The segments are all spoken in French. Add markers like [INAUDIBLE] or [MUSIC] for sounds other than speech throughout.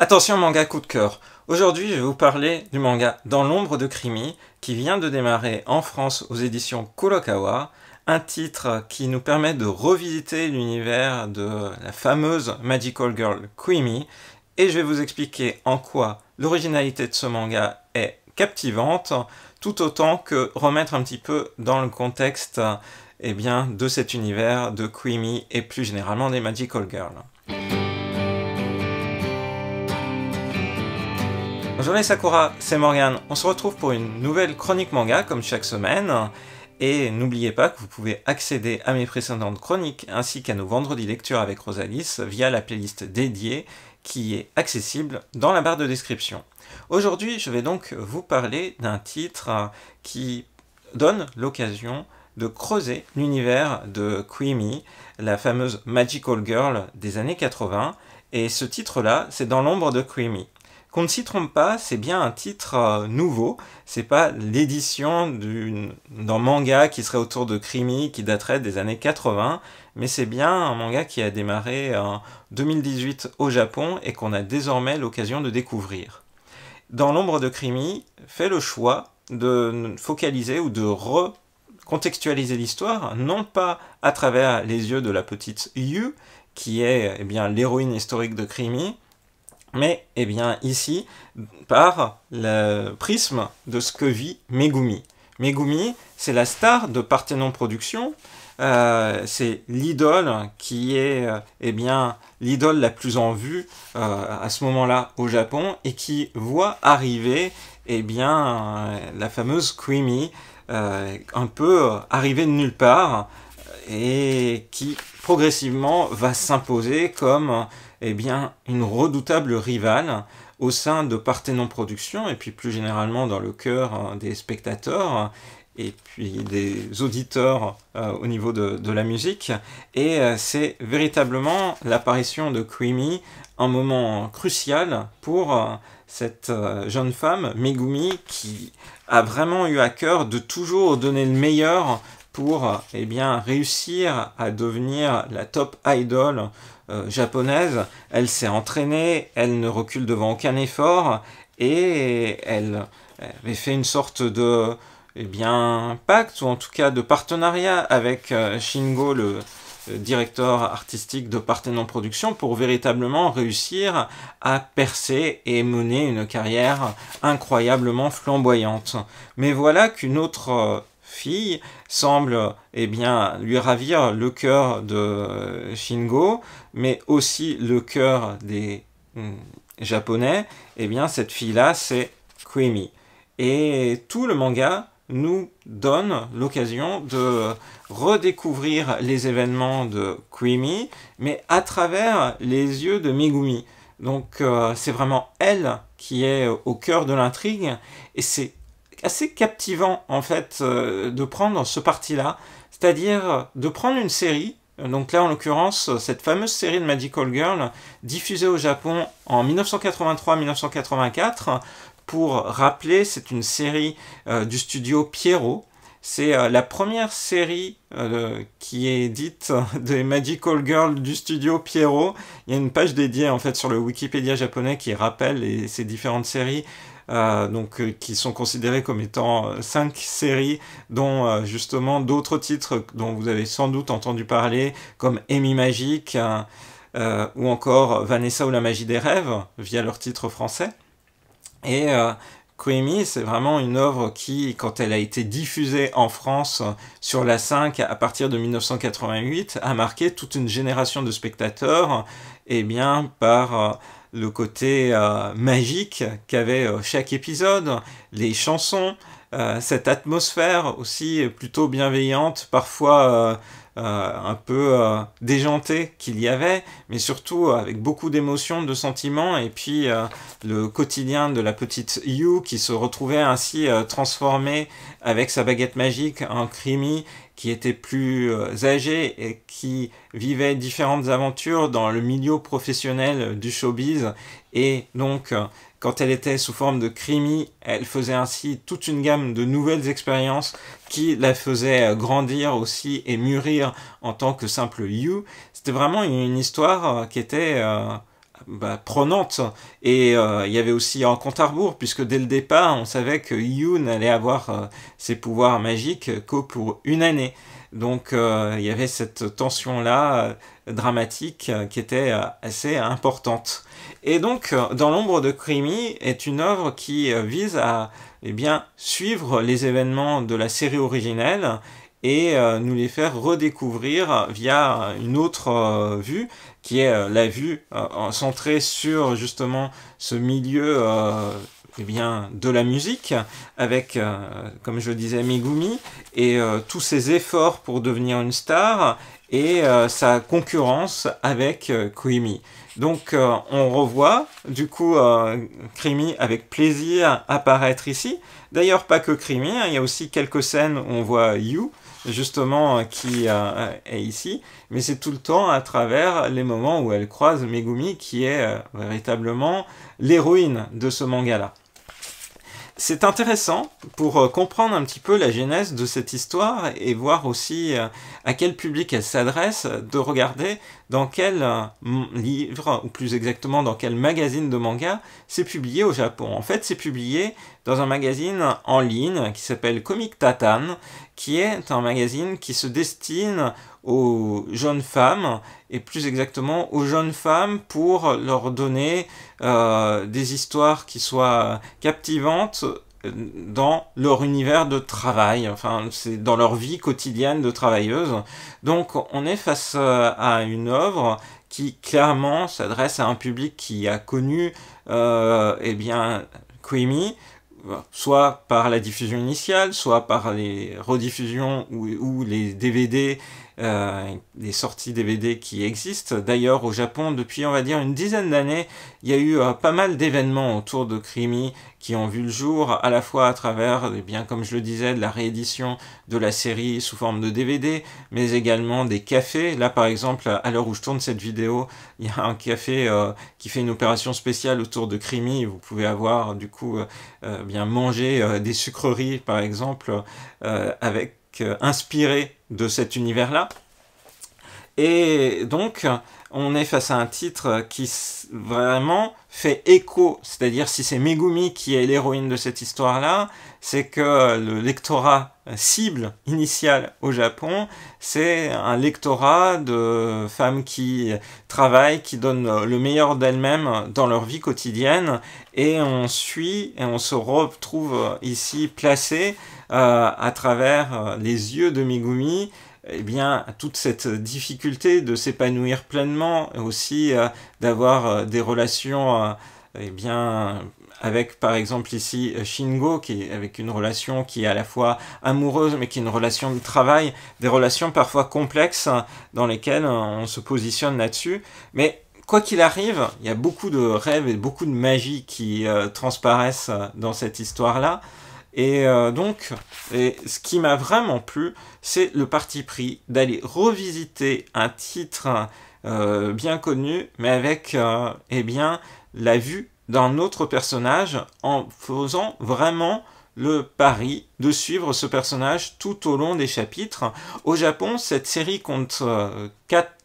Attention manga coup de cœur. Aujourd'hui, je vais vous parler du manga Dans l'ombre de Krimi qui vient de démarrer en France aux éditions Kurokawa, un titre qui nous permet de revisiter l'univers de la fameuse Magical Girl Quimi et je vais vous expliquer en quoi l'originalité de ce manga est captivante tout autant que remettre un petit peu dans le contexte eh bien, de cet univers de Quimi et plus généralement des Magical Girls. Bonjour les Sakura, c'est Morgan. On se retrouve pour une nouvelle chronique manga comme chaque semaine. Et n'oubliez pas que vous pouvez accéder à mes précédentes chroniques ainsi qu'à nos vendredis lectures avec Rosalys via la playlist dédiée qui est accessible dans la barre de description. Aujourd'hui, je vais donc vous parler d'un titre qui donne l'occasion de creuser l'univers de Queenie, la fameuse Magical Girl des années 80. Et ce titre-là, c'est Dans l'ombre de Queenie. Qu'on ne s'y trompe pas, c'est bien un titre euh, nouveau. C'est pas l'édition d'un manga qui serait autour de Krimi, qui daterait des années 80, mais c'est bien un manga qui a démarré en euh, 2018 au Japon et qu'on a désormais l'occasion de découvrir. Dans l'ombre de Krimi, fait le choix de focaliser ou de recontextualiser l'histoire, non pas à travers les yeux de la petite Yu, qui est eh bien l'héroïne historique de Krimi, mais eh bien ici par le prisme de ce que vit Megumi. Megumi, c'est la star de Parthenon Productions, euh, c'est l'idole qui est euh, eh bien l'idole la plus en vue euh, à ce moment-là au Japon et qui voit arriver eh bien la fameuse Queenie un peu arrivée de nulle part et qui progressivement va s'imposer comme eh bien, une redoutable rivale au sein de Parthénon Productions et puis plus généralement dans le cœur hein, des spectateurs hein, et puis des auditeurs euh, au niveau de, la musique. Et euh, c'est véritablement l'apparition de Queenie, un moment crucial pour euh, cette jeune femme, Megumi, qui a vraiment eu à cœur de toujours donner le meilleur pour eh bien, réussir à devenir la top idol euh, japonaise. Elle s'est entraînée, elle ne recule devant aucun effort et elle avait fait une sorte de eh bien, pacte ou en tout cas de partenariat avec euh, Shingo, le, euh, directeur artistique de Partenon Productions pour véritablement réussir à percer et mener une carrière incroyablement flamboyante. Mais voilà qu'une autre fille semble eh bien lui ravir le cœur de Shingo, mais aussi le cœur des hmm, japonais. et eh bien cette fille-là, c'est Kumi Et tout le manga nous donne l'occasion de redécouvrir les événements de Kumi mais à travers les yeux de Megumi. Donc euh, c'est vraiment elle qui est au cœur de l'intrigue, et c'est assez captivant en fait euh, de prendre ce parti-là, c'est-à-dire de prendre une série, donc là en l'occurrence cette fameuse série de Magical Girl diffusée au Japon en 1983-1984. Pour rappeler, c'est une série euh, du studio Pierrot, c'est euh, la première série euh, qui est dite [LAUGHS] des Magical Girls du studio Pierrot. Il y a une page dédiée en fait sur le Wikipédia japonais qui rappelle ces différentes séries. Euh, donc qui sont considérées comme étant cinq séries, dont justement d'autres titres dont vous avez sans doute entendu parler, comme Amy Magique ou encore Vanessa ou la magie des rêves, via leur titre français. Et Koemi, c'est vraiment une œuvre qui, quand elle a été diffusée en France sur la 5 à partir de 1988, a marqué toute une génération de spectateurs, et eh bien par euh, le côté euh, magique qu'avait euh, chaque épisode, les chansons, cette atmosphère aussi plutôt bienveillante, parfois euh, un peu euh, déjanté qu'il y avait, mais surtout avec beaucoup d'émotions, de sentiments, et puis euh, le quotidien de la petite Yu qui se retrouvait ainsi transformée avec sa baguette magique en Krimi qui était plus âgé et qui vivait différentes aventures dans le milieu professionnel du showbiz et donc quand elle était sous forme de crimi, elle faisait ainsi toute une gamme de nouvelles expériences qui la faisaient euh, grandir aussi et mûrir en tant que simple Yu. C'était vraiment une histoire euh, qui était euh, bah, prenante et il y avait aussi un compte à rebours puisque dès le départ on savait que You n'allait avoir ses pouvoirs magiques qu'au pour une année. Donc euh, il y avait cette tension-là euh, dramatique euh, qui était assez importante. Et donc, Dans l'ombre de Crimi est une œuvre qui vise à eh bien, suivre les événements de la série originelle et nous les faire redécouvrir via une autre vue qui est la vue centrée sur justement ce milieu bien, de la musique avec, euh, comme je le disais, Megumi et euh, tous ses efforts pour devenir une star et euh, sa concurrence avec Koimi. Donc on revoit du coup Krimi avec plaisir apparaître ici. D'ailleurs pas que Krimi, hein, il y a aussi quelques scènes où on voit Yu justement qui est ici, mais c'est tout le temps à travers les moments où elle croise Megumi qui est véritablement l'héroïne de ce manga-là c'est intéressant pour euh, comprendre un petit peu la genèse de cette histoire et voir aussi euh, à quel public elle s'adresse, de regarder dans quel euh, livre, ou plus exactement dans quel magazine de manga, c'est publié au Japon. En fait, c'est publié dans un magazine en ligne qui s'appelle Comic Tatan, qui est un magazine qui se destine aux jeunes femmes et plus exactement aux jeunes femmes pour leur donner euh, des histoires qui soient captivantes euh, dans leur univers de travail, enfin c'est dans leur vie quotidienne de travailleuse. Donc on est face euh, à une œuvre qui clairement s'adresse à un public qui a connu euh, eh bien Queenie, soit par la diffusion initiale, soit par les rediffusions ou les DVD euh, des sorties DVD qui existent. D'ailleurs, au Japon, depuis on va dire une dizaine d'années, il y a eu euh, pas mal d'événements autour de Crimi qui ont vu le jour, à la fois à travers, eh bien comme je le disais, de la réédition de la série sous forme de DVD, mais également des cafés. Là, par exemple, à l'heure où je tourne cette vidéo, il y a un café euh, qui fait une opération spéciale autour de Crimi. Vous pouvez avoir du coup bien manger des sucreries, par exemple, avec euh, inspiré de cet univers-là. Et donc, on est face à un titre qui vraiment fait écho, c'est-à-dire si c'est Megumi qui est l'héroïne de cette histoire-là, c'est que le lectorat euh, cible initiale au Japon, c'est un lectorat de femmes qui travaillent, qui donnent le meilleur d'elles-mêmes dans leur vie quotidienne, et on suit et on se retrouve ici placé euh, à travers euh, les yeux de Migumi eh bien, toute cette difficulté de s'épanouir pleinement, et aussi d'avoir des relations et eh bien, avec par exemple ici euh, Shingo, qui est avec une relation qui est à la fois amoureuse, mais qui est une relation de travail, des relations parfois complexes hein, dans lesquelles on se positionne là-dessus. Mais quoi qu'il arrive, il y a beaucoup de rêves et beaucoup de magie qui euh, transparaissent euh, dans cette histoire-là. Et donc, ce qui m'a vraiment plu, c'est le parti pris d'aller revisiter un titre bien connu, mais avec eh bien, la vue d'un autre personnage en faisant vraiment le pari de suivre ce personnage tout au long des chapitres. Au Japon, cette série compte 4 euh,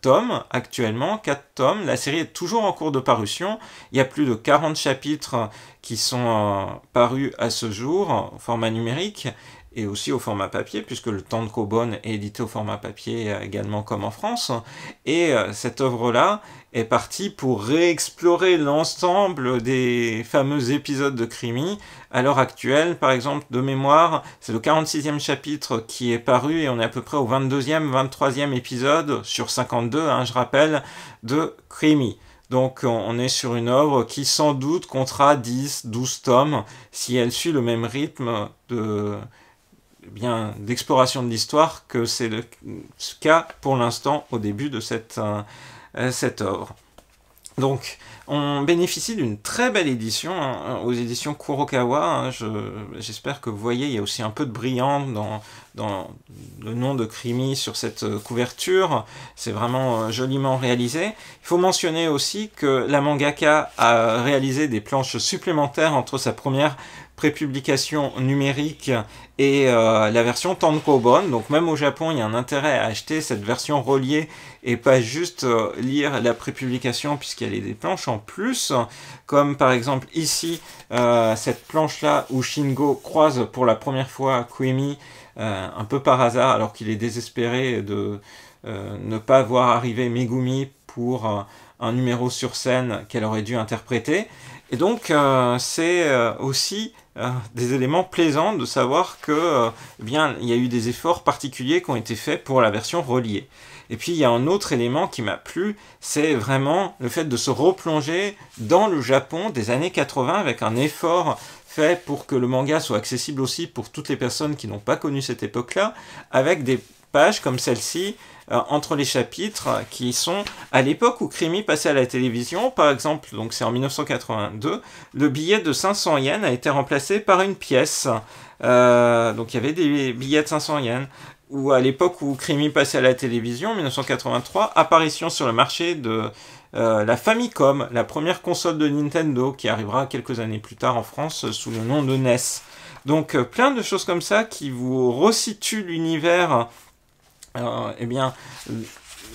tomes actuellement, 4 tomes. La série est toujours en cours de parution. Il y a plus de 40 chapitres qui sont euh, parus à ce jour au format numérique et aussi au format papier, puisque le temps de Kobon est édité au format papier euh, également comme en France. Et cette œuvre-là est parti pour réexplorer l'ensemble des fameux épisodes de Crimi à l'heure actuelle. Par exemple, de mémoire, c'est le 46e chapitre qui est paru et on est à peu près au 22e, 23e épisode sur 52, hein, je rappelle, de Crimi. Donc on est sur une œuvre qui sans doute comptera 10, 12 tomes si elle suit le même rythme de bien d'exploration de l'histoire que c'est le cas pour l'instant au début de cette euh, euh, cette œuvre. Donc, on bénéficie d'une très belle édition hein, aux éditions Kurokawa. Hein, j'espère que vous voyez, il y a aussi un peu de brillant dans, dans le nom de Krimi sur cette euh, couverture. C'est vraiment euh, joliment réalisé. Il faut mentionner aussi que la mangaka a réalisé des planches supplémentaires entre sa première pré-publication numérique et euh, la version Tankobon. Donc même au Japon, il y a un intérêt à acheter cette version reliée et pas juste euh, lire la prépublication puisqu'elle est des planches en plus, comme par exemple ici euh, cette planche-là où Shingo croise pour la première fois Kuemi un peu par hasard alors qu'il est désespéré de ne pas voir arriver Megumi pour euh, un numéro sur scène qu'elle aurait dû interpréter. Et donc, euh, c'est euh, aussi des éléments plaisants de savoir que, bien, il y a eu des efforts particuliers qui ont été faits pour la version reliée. Et puis, il y a un autre élément qui m'a plu, c'est vraiment le fait de se replonger dans le Japon des années 80 avec un effort fait pour que le manga soit accessible aussi pour toutes les personnes qui n'ont pas connu cette époque-là, avec des pages comme celle-ci euh, entre les chapitres qui sont à l'époque où Krimi passait à la télévision. Par exemple, donc c'est en 1982, le billet de 500 yens a été remplacé par une pièce. Euh, donc il y avait des billets de 500 yens ou à l'époque où Krimi passait à la télévision, 1983, apparition sur le marché de euh, la Famicom, la première console de Nintendo, qui arrivera quelques années plus tard en France sous le nom de NES. Donc plein de choses comme ça qui vous resituent l'univers euh, eh bien,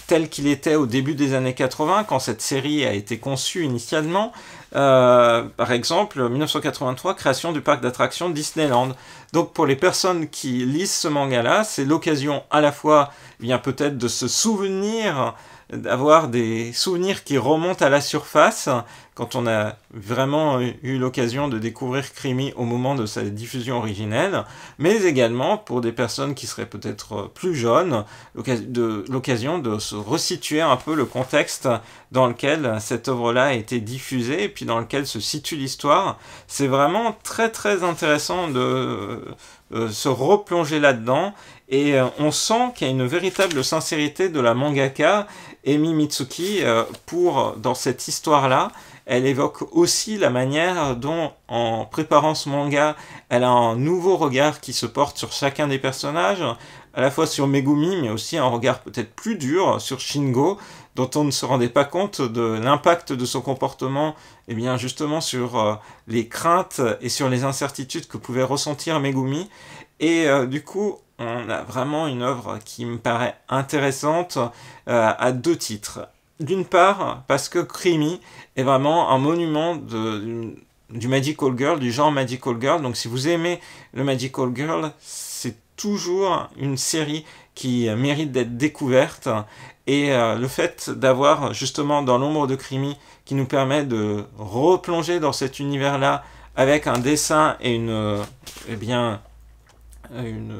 tel qu'il était au début des années 80, quand cette série a été conçue initialement. Euh, par exemple, 1983, création du parc d'attractions Disneyland. Donc pour les personnes qui lisent ce manga-là, c'est l'occasion à la fois, eh peut-être de se souvenir, d'avoir des souvenirs qui remontent à la surface, quand on a vraiment eu l'occasion de découvrir Krimi au moment de sa diffusion originelle, mais également pour des personnes qui seraient peut-être plus jeunes, l'occasion de, se resituer un peu le contexte dans lequel cette œuvre-là a été diffusée et puis dans lequel se situe l'histoire. C'est vraiment très très intéressant de euh, se replonger là-dedans et euh, on sent qu'il y a une véritable sincérité de la mangaka Emi Mitsuki euh, pour dans cette histoire-là elle évoque aussi la manière dont, en préparant ce manga, elle a un nouveau regard qui se porte sur chacun des personnages, à la fois sur Megumi, mais aussi un regard peut-être plus dur sur Shingo, dont on ne se rendait pas compte de l'impact de son comportement, et eh bien justement sur euh, les craintes et sur les incertitudes que pouvait ressentir Megumi. Et euh, du coup, on a vraiment une œuvre qui me paraît intéressante euh, à deux titres d'une part, parce que Crimi est vraiment un monument du, Magical Girl, du genre Magical Girl. Donc si vous aimez le Magical Girl, c'est toujours une série qui mérite d'être découverte. Et euh, le fait d'avoir justement dans l'ombre de Crimi qui nous permet de replonger dans cet univers-là avec un dessin et une, euh, eh bien, euh, une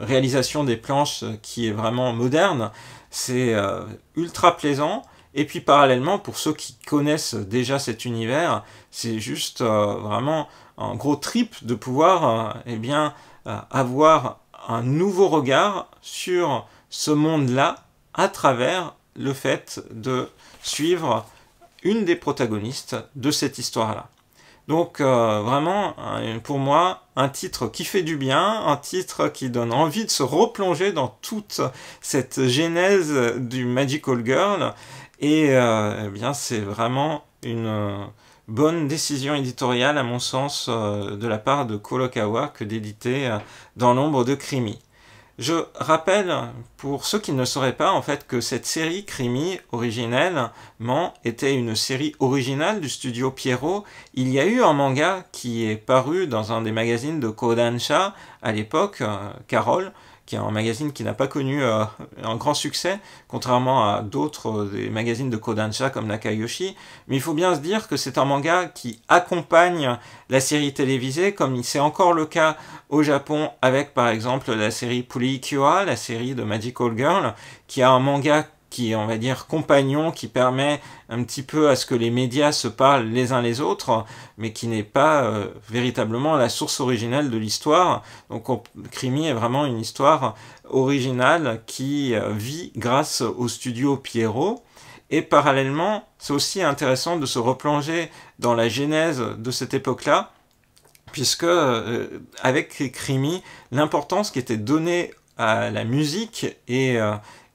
réalisation des planches euh, qui est vraiment moderne. C'est euh, ultra plaisant. Et puis parallèlement, pour ceux qui connaissent déjà cet univers, c'est juste euh, vraiment un gros trip de pouvoir eh bien, avoir un nouveau regard sur ce monde-là à travers le fait de suivre une des protagonistes de cette histoire-là. Donc euh, vraiment, euh, pour moi, un titre qui fait du bien, un titre qui donne envie de se replonger dans toute cette genèse du Magical Girl. Et euh, eh bien, c'est vraiment une bonne décision éditoriale, à mon sens, de la part de Kolokawa que d'éditer dans l'ombre de Crimi. Je rappelle, pour ceux qui ne sauraient pas, en fait, que cette série Crimi, originellement, était une série originale du studio Pierrot. Il y a eu un manga qui est paru dans un des magazines de Kodansha à l'époque, euh, Carole, qui est un magazine qui n'a pas connu euh, un grand succès, contrairement à d'autres euh, des magazines de Kodansha comme Nakayoshi. Mais il faut bien se dire que c'est un manga qui accompagne la série télévisée, comme c'est encore le cas au Japon avec par exemple la série Pulikyua, la série de Magical Girl, qui a un manga qui est, on va dire, compagnon, qui permet un petit peu à ce que les médias se parlent les uns les autres, mais qui n'est pas euh, véritablement la source originale de l'histoire. Donc Crimi est vraiment une histoire originale qui euh, vit grâce au studio Pierrot. Et parallèlement, c'est aussi intéressant de se replonger dans la genèse de cette époque-là, puisque euh, avec Crimi, l'importance qui était donnée à la musique et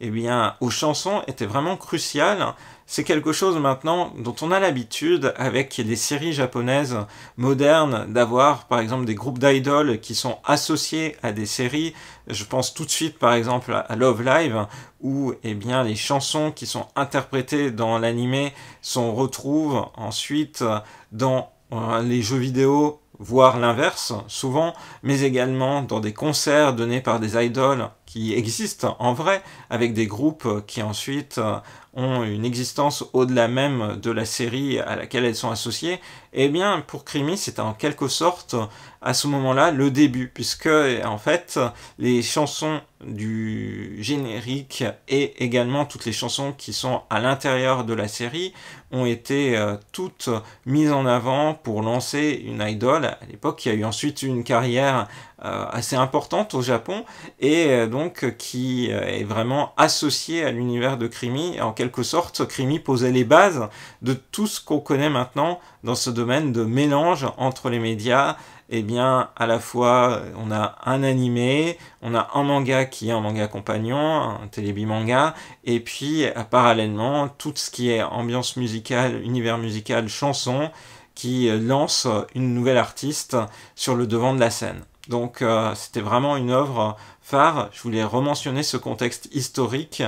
eh bien, aux chansons était vraiment crucial. C'est quelque chose maintenant dont on a l'habitude avec les séries japonaises modernes d'avoir par exemple des groupes d'idoles qui sont associés à des séries. Je pense tout de suite par exemple à Love Live où eh bien les chansons qui sont interprétées dans l'animé sont retrouvent ensuite dans euh, les jeux vidéo voire l'inverse souvent, mais également dans des concerts donnés par des idoles qui existent en vrai, avec des groupes qui ensuite euh, ont une existence au-delà même de la série à laquelle elles sont associées, eh bien pour Krimi, c'était en quelque sorte à ce moment-là le début, puisque en fait les chansons du générique et également toutes les chansons qui sont à l'intérieur de la série ont été euh, toutes mises en avant pour lancer une idole à l'époque qui a eu ensuite une carrière euh, assez importante au Japon et donc qui euh, est vraiment associé à l'univers de Crimi. Et en quelque sorte, Crimi posait les bases de tout ce qu'on connaît maintenant dans ce domaine de mélange entre les médias. Eh bien, à la fois, on a un animé, on a un manga qui est un manga compagnon, un télébi-manga, et puis, euh, parallèlement, tout ce qui est ambiance musicale, univers musical, chanson, qui euh, lance une nouvelle artiste sur le devant de la scène. Donc euh, c'était vraiment une œuvre phare. Je voulais rementionner ce contexte historique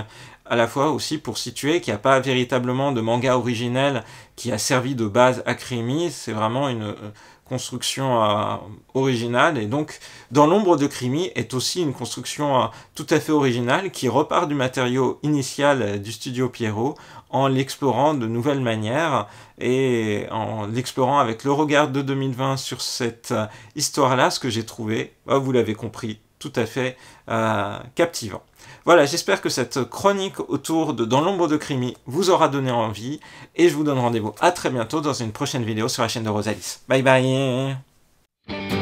à la fois aussi pour situer qu'il n'y a pas véritablement de manga originel qui a servi de base à Krimi. C'est vraiment une, euh, construction euh, originale. Et donc, Dans l'ombre de Crimi est aussi une construction euh, tout à fait originale qui repart du matériau initial euh, du studio Pierrot en l'explorant de nouvelles manières et en l'explorant avec le regard de 2020 sur cette histoire-là, ce que j'ai trouvé, bah, vous l'avez compris, tout à fait captivant. Voilà, j'espère que cette chronique autour de Dans l'ombre de Crimi vous aura donné envie, et je vous donne rendez-vous à très bientôt dans une prochaine vidéo sur la chaîne de Rosalys. Bye bye